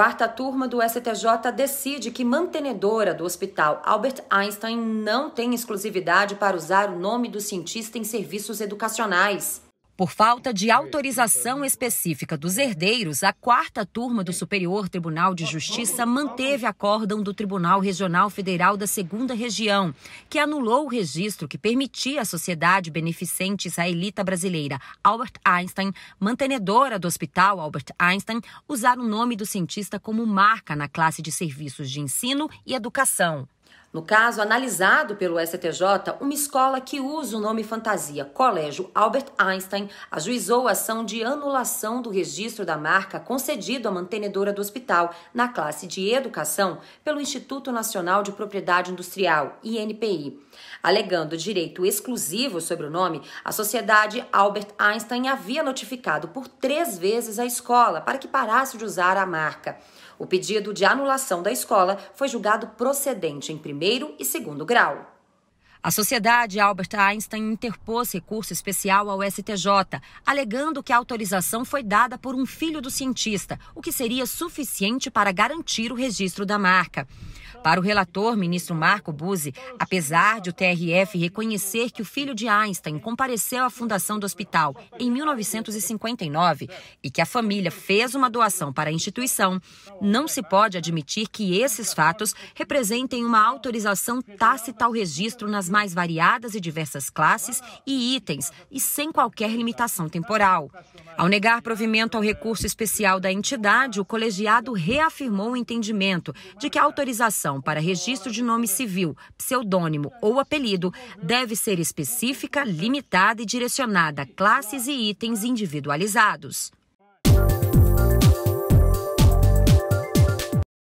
Quarta turma do STJ decide que mantenedora do hospital Albert Einstein não tem exclusividade para usar o nome do cientista em serviços educacionais. Por falta de autorização específica dos herdeiros, a quarta turma do Superior Tribunal de Justiça manteve acórdão do Tribunal Regional Federal da Segunda Região, que anulou o registro que permitia à Sociedade Beneficente Israelita Brasileira Albert Einstein, mantenedora do Hospital Albert Einstein, usar o nome do cientista como marca na classe de serviços de ensino e educação. No caso analisado pelo STJ, uma escola que usa o nome fantasia Colégio Albert Einstein ajuizou a ação de anulação do registro da marca concedido à mantenedora do hospital na classe de educação pelo Instituto Nacional de Propriedade Industrial, INPI. Alegando direito exclusivo sobre o nome, a sociedade Albert Einstein havia notificado por três vezes a escola para que parasse de usar a marca. O pedido de anulação da escola foi julgado procedente em primeiro primeiro e segundo grau. A sociedade Albert Einstein interpôs recurso especial ao STJ, alegando que a autorização foi dada por um filho do cientista, o que seria suficiente para garantir o registro da marca. Para o relator, ministro Marco Buzzi, apesar de o TRF reconhecer que o filho de Einstein compareceu à fundação do hospital em 1959 e que a família fez uma doação para a instituição, não se pode admitir que esses fatos representem uma autorização tácita ao registro nas mais variadas e diversas classes e itens e sem qualquer limitação temporal. Ao negar provimento ao recurso especial da entidade, o colegiado reafirmou o entendimento de que a autorização autorização para registro de nome civil, pseudônimo ou apelido deve ser específica, limitada e direcionada a classes e itens individualizados.